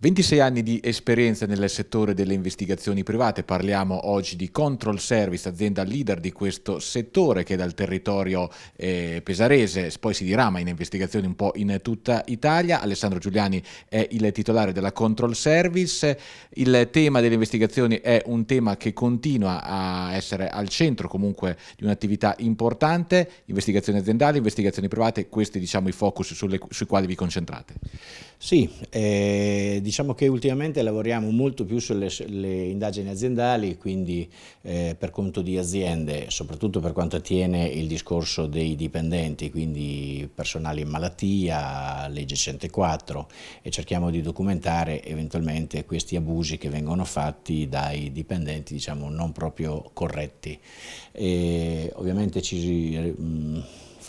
26 anni di esperienza nel settore delle investigazioni private, parliamo oggi di Control Service, azienda leader di questo settore che è dal territorio eh, pesarese poi si dirama in investigazioni un po' in tutta Italia. Alessandro Giuliani è il titolare della Control Service. Il tema delle investigazioni è un tema che continua a essere al centro comunque di un'attività importante, investigazioni aziendali, investigazioni private, questi diciamo i focus sulle, sui quali vi concentrate. Sì, eh diciamo che ultimamente lavoriamo molto più sulle indagini aziendali, quindi eh, per conto di aziende, soprattutto per quanto attiene il discorso dei dipendenti, quindi personali in malattia, legge 104 e cerchiamo di documentare eventualmente questi abusi che vengono fatti dai dipendenti diciamo non proprio corretti. E ovviamente ci... Mh, mm,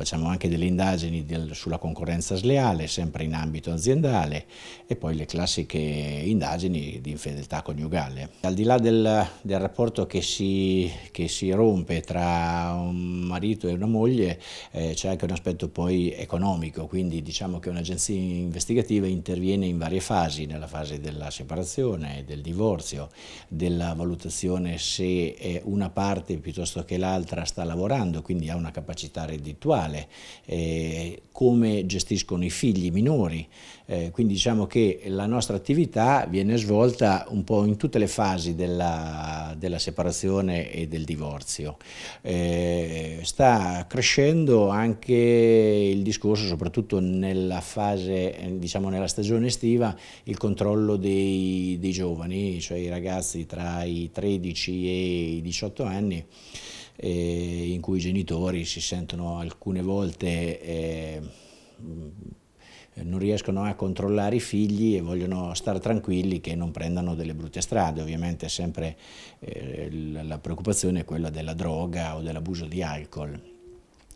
facciamo anche delle indagini del, sulla concorrenza sleale, sempre in ambito aziendale, e poi le classiche indagini di infedeltà coniugale. Al di là del, del rapporto che si, che si, rompe tra un marito e una moglie, eh, c'è anche un aspetto poi economico, quindi diciamo che un'agenzia investigativa interviene in varie fasi, nella fase della separazione, del divorzio, della valutazione se una parte piuttosto che l'altra sta lavorando, quindi ha una capacità reddituale, sessuale, eh, come gestiscono i figli minori, eh, quindi diciamo che la nostra attività viene svolta un po' in tutte le fasi della, della separazione e del divorzio. Eh, sta crescendo anche il discorso, soprattutto nella fase, eh, diciamo nella stagione estiva, il controllo dei, dei giovani, cioè i ragazzi tra i 13 e i 18 anni eh, in cui i genitori si sentono alcune volte eh, non riescono a controllare i figli e vogliono stare tranquilli che non prendano delle brutte strade. Ovviamente sempre eh, la preoccupazione è quella della droga o dell'abuso di alcol.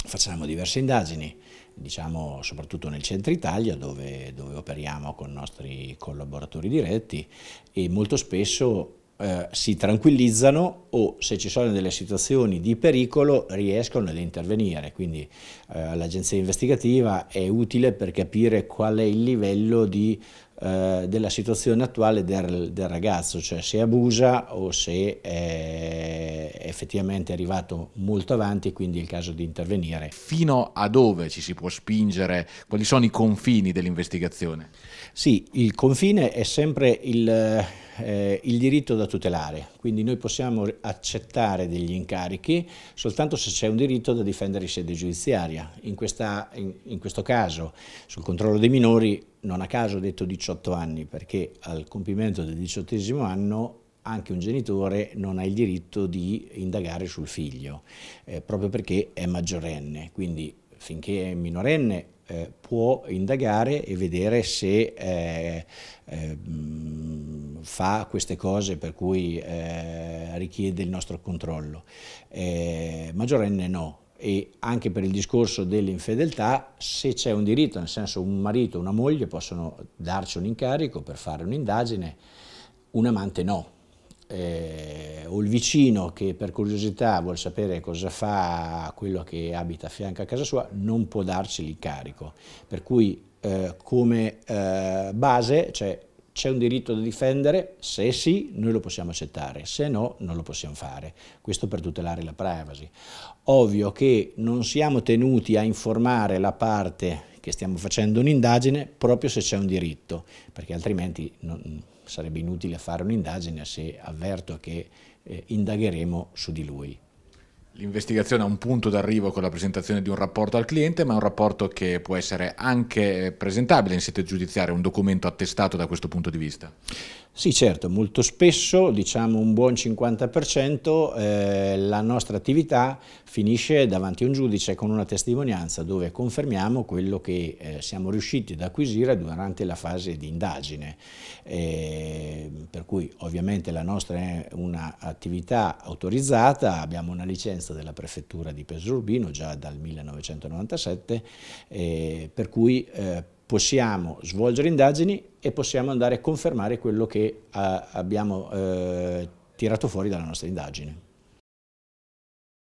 Facciamo diverse indagini, diciamo soprattutto nel centro Italia dove, dove operiamo con i nostri collaboratori diretti e molto spesso eh, si tranquillizzano o se ci sono delle situazioni di pericolo riescono ad intervenire. Quindi eh, l'agenzia investigativa è utile per capire qual è il livello di, eh, della situazione attuale del, del, ragazzo, cioè se abusa o se è effettivamente arrivato molto avanti e quindi è il caso di intervenire. Fino a dove ci si può spingere? Quali sono i confini dell'investigazione? Sì, il confine è sempre il eh, il diritto da tutelare, quindi noi possiamo accettare degli incarichi soltanto se c'è un diritto da difendere in sede giudiziaria. In, questa, in, in questo caso, sul controllo dei minori, non a caso ho detto 18 anni, perché al compimento del diciottesimo anno anche un genitore non ha il diritto di indagare sul figlio, eh, proprio perché è maggiorenne, quindi finché è minorenne eh, può indagare e vedere se eh, eh mm, fa queste cose per cui eh, richiede il nostro controllo, eh, maggiorenne no. E anche per il discorso dell'infedeltà, se c'è un diritto, nel senso un marito o una moglie possono darci un incarico per fare un'indagine, un amante no. Eh, o il vicino che per curiosità vuol sapere cosa fa quello che abita a fianco a casa sua, non può darci l'incarico. Per cui eh, come eh, base cioè c'è un diritto da difendere? Se sì, noi lo possiamo accettare, se no, non lo possiamo fare. Questo per tutelare la privacy. Ovvio che non siamo tenuti a informare la parte che stiamo facendo un'indagine proprio se c'è un diritto, perché altrimenti non, sarebbe inutile fare un'indagine se avverto che eh, indagheremo su di lui. L'investigazione ha un punto d'arrivo con la presentazione di un rapporto al cliente, ma è un rapporto che può essere anche presentabile in sede giudiziaria, un documento attestato da questo punto di vista. Sì, certo, molto spesso, diciamo un buon 50%, eh, la nostra attività finisce davanti a un giudice con una testimonianza dove confermiamo quello che eh, siamo riusciti ad acquisire durante la fase di indagine. Eh, per cui ovviamente la nostra è un'attività autorizzata, abbiamo una licenza della prefettura di Pesaro Urbino già dal 1997, eh, per cui eh, possiamo svolgere indagini e possiamo andare a confermare quello che eh, abbiamo eh, tirato fuori dalla nostra indagine.